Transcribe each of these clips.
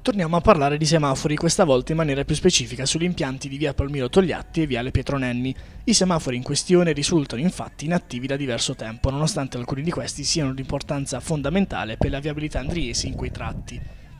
Torniamo a parlare di semafori, questa volta in maniera più specifica sugli impianti di via Palmiro Togliatti e viale Pietronenni. I semafori in questione risultano infatti inattivi da diverso tempo, nonostante alcuni di questi siano di importanza fondamentale per la viabilità andriese in quei tratti.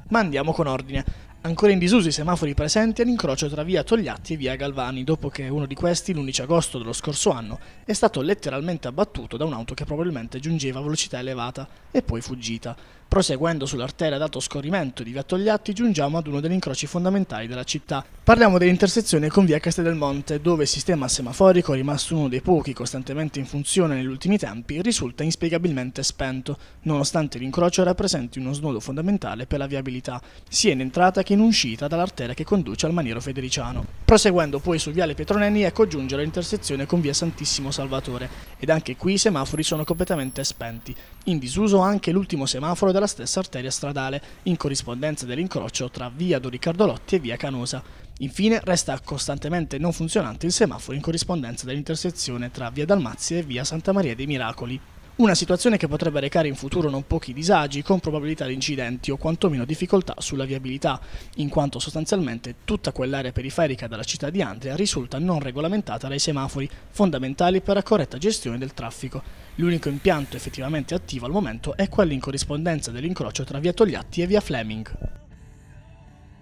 Ma andiamo con ordine. Ancora in disuso i semafori presenti all'incrocio tra via Togliatti e via Galvani, dopo che uno di questi, l'11 agosto dello scorso anno, è stato letteralmente abbattuto da un'auto che probabilmente giungeva a velocità elevata e poi fuggita. Proseguendo sull'arteria dato scorrimento di via Togliatti, giungiamo ad uno degli incroci fondamentali della città. Parliamo dell'intersezione con via Castel dove il sistema semaforico, rimasto uno dei pochi costantemente in funzione negli ultimi tempi, risulta inspiegabilmente spento, nonostante l'incrocio rappresenti uno snodo fondamentale per la viabilità, sia in entrata che che in uscita dall'arteria che conduce al maniero federiciano. Proseguendo poi sul Viale Petronelli ecco giungere l'intersezione con Via Santissimo Salvatore ed anche qui i semafori sono completamente spenti. In disuso anche l'ultimo semaforo della stessa arteria stradale, in corrispondenza dell'incrocio tra Via Do Riccardo Lotti e Via Canosa. Infine resta costantemente non funzionante il semaforo in corrispondenza dell'intersezione tra Via Dalmazia e Via Santa Maria dei Miracoli una situazione che potrebbe recare in futuro non pochi disagi con probabilità di incidenti o quantomeno difficoltà sulla viabilità, in quanto sostanzialmente tutta quell'area periferica dalla città di Andria risulta non regolamentata dai semafori, fondamentali per la corretta gestione del traffico. L'unico impianto effettivamente attivo al momento è quello in corrispondenza dell'incrocio tra via Togliatti e via Fleming.